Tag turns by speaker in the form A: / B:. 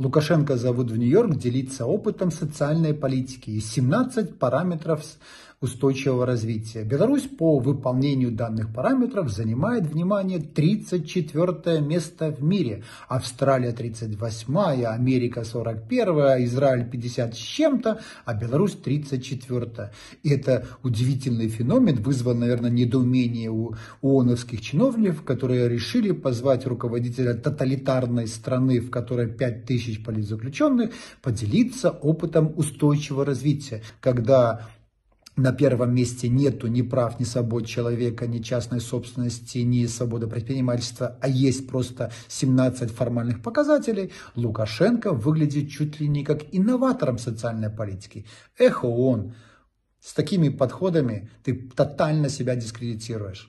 A: Лукашенко зовут в Нью-Йорк делиться опытом социальной политики и 17 параметров устойчивого развития. Беларусь по выполнению данных параметров занимает, внимание, 34 место в мире. Австралия 38, Америка 41, Израиль 50 с чем-то, а Беларусь 34. И это удивительный феномен, вызвал, наверное, недоумение у ООНовских чиновников, которые решили позвать руководителя тоталитарной страны, в которой 5000 тысяч политзаключенных поделиться опытом устойчивого развития, когда на первом месте нету ни прав, ни свобод человека, ни частной собственности, ни свободы предпринимательства, а есть просто 17 формальных показателей, Лукашенко выглядит чуть ли не как инноватором социальной политики. Эхо он. С такими подходами ты тотально себя дискредитируешь.